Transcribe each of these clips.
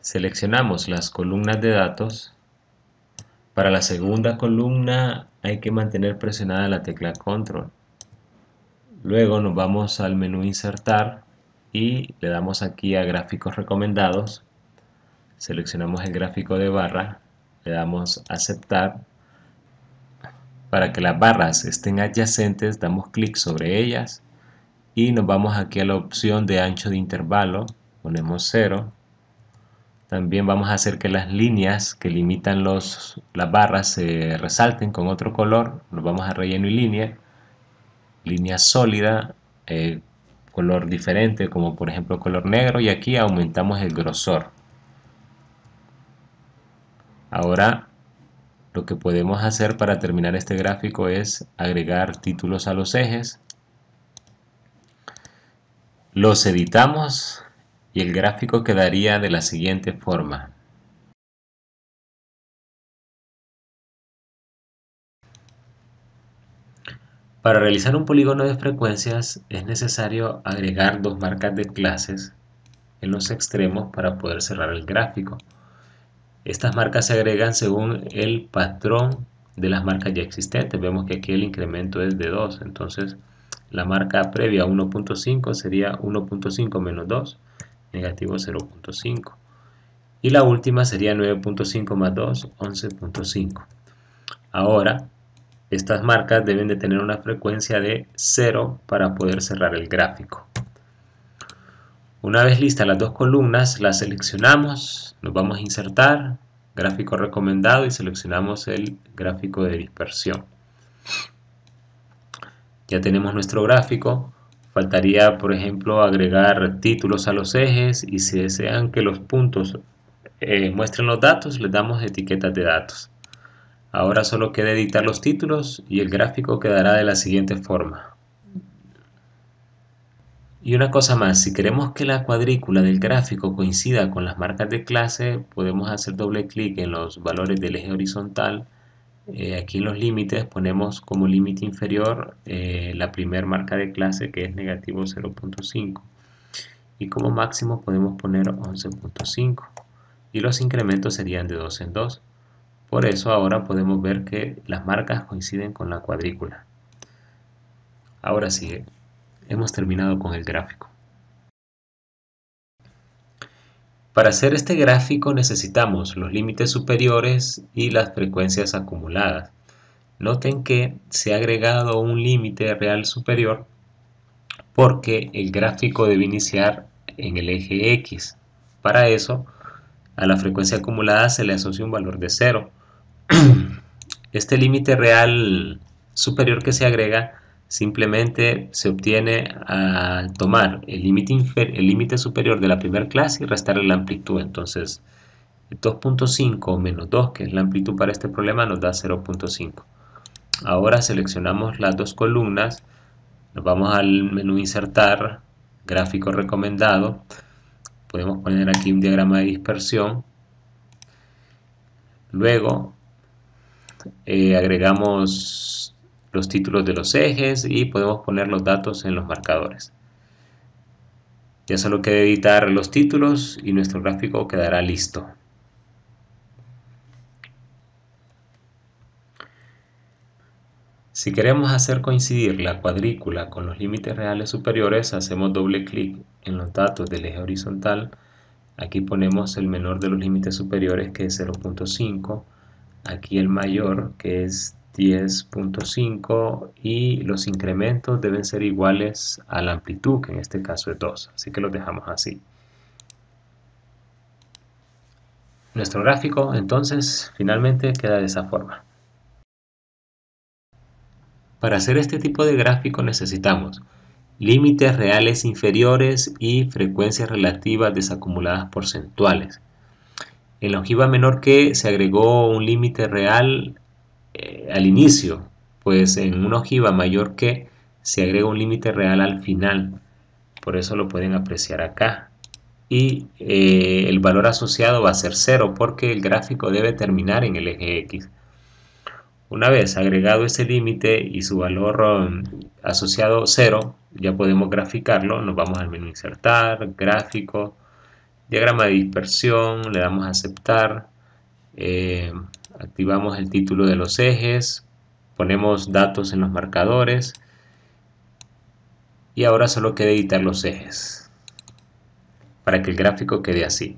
Seleccionamos las columnas de datos. Para la segunda columna hay que mantener presionada la tecla Control. Luego nos vamos al menú Insertar y le damos aquí a Gráficos recomendados. Seleccionamos el gráfico de barra, le damos Aceptar. Para que las barras estén adyacentes damos clic sobre ellas y nos vamos aquí a la opción de ancho de intervalo, ponemos 0 también vamos a hacer que las líneas que limitan los, las barras se resalten con otro color. Nos vamos a relleno y línea. Línea sólida, eh, color diferente, como por ejemplo color negro. Y aquí aumentamos el grosor. Ahora lo que podemos hacer para terminar este gráfico es agregar títulos a los ejes. Los editamos y el gráfico quedaría de la siguiente forma. Para realizar un polígono de frecuencias es necesario agregar dos marcas de clases en los extremos para poder cerrar el gráfico. Estas marcas se agregan según el patrón de las marcas ya existentes. Vemos que aquí el incremento es de 2, entonces la marca previa 1.5 sería 1.5 menos 2 negativo 0.5. Y la última sería 9.5 más 2, 11.5. Ahora, estas marcas deben de tener una frecuencia de 0 para poder cerrar el gráfico. Una vez listas las dos columnas, las seleccionamos, nos vamos a insertar, gráfico recomendado y seleccionamos el gráfico de dispersión. Ya tenemos nuestro gráfico. Faltaría, por ejemplo, agregar títulos a los ejes y si desean que los puntos eh, muestren los datos, les damos etiquetas de datos. Ahora solo queda editar los títulos y el gráfico quedará de la siguiente forma. Y una cosa más, si queremos que la cuadrícula del gráfico coincida con las marcas de clase, podemos hacer doble clic en los valores del eje horizontal eh, aquí en los límites ponemos como límite inferior eh, la primer marca de clase que es negativo 0.5 y como máximo podemos poner 11.5 y los incrementos serían de 2 en 2 por eso ahora podemos ver que las marcas coinciden con la cuadrícula ahora sí hemos terminado con el gráfico Para hacer este gráfico necesitamos los límites superiores y las frecuencias acumuladas. Noten que se ha agregado un límite real superior porque el gráfico debe iniciar en el eje X. Para eso, a la frecuencia acumulada se le asocia un valor de 0. Este límite real superior que se agrega simplemente se obtiene a tomar el límite superior de la primera clase y restarle la amplitud. Entonces, 2.5 menos 2, que es la amplitud para este problema, nos da 0.5. Ahora seleccionamos las dos columnas, nos vamos al menú insertar, gráfico recomendado, podemos poner aquí un diagrama de dispersión, luego eh, agregamos los títulos de los ejes y podemos poner los datos en los marcadores. Ya solo queda editar los títulos y nuestro gráfico quedará listo. Si queremos hacer coincidir la cuadrícula con los límites reales superiores, hacemos doble clic en los datos del eje horizontal. Aquí ponemos el menor de los límites superiores que es 0.5, aquí el mayor que es 10.5 y los incrementos deben ser iguales a la amplitud, que en este caso es 2, así que los dejamos así. Nuestro gráfico entonces finalmente queda de esa forma. Para hacer este tipo de gráfico necesitamos límites reales inferiores y frecuencias relativas desacumuladas porcentuales. En la ojiva menor que se agregó un límite real eh, al inicio, pues en una ojiva mayor que se agrega un límite real al final, por eso lo pueden apreciar acá. Y eh, el valor asociado va a ser 0 porque el gráfico debe terminar en el eje X. Una vez agregado ese límite y su valor um, asociado 0, ya podemos graficarlo. Nos vamos al menú Insertar, Gráfico, Diagrama de dispersión, le damos a Aceptar eh, activamos el título de los ejes, ponemos datos en los marcadores y ahora solo queda editar los ejes para que el gráfico quede así.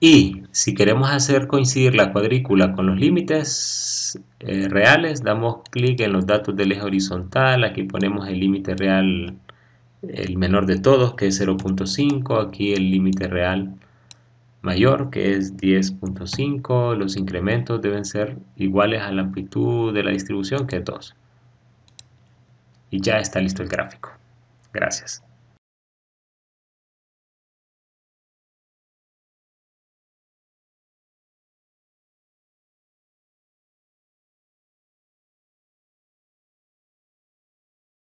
Y si queremos hacer coincidir la cuadrícula con los límites eh, reales, damos clic en los datos del eje horizontal, aquí ponemos el límite real el menor de todos que es 0.5, aquí el límite real mayor que es 10.5, los incrementos deben ser iguales a la amplitud de la distribución que es 2. Y ya está listo el gráfico. Gracias.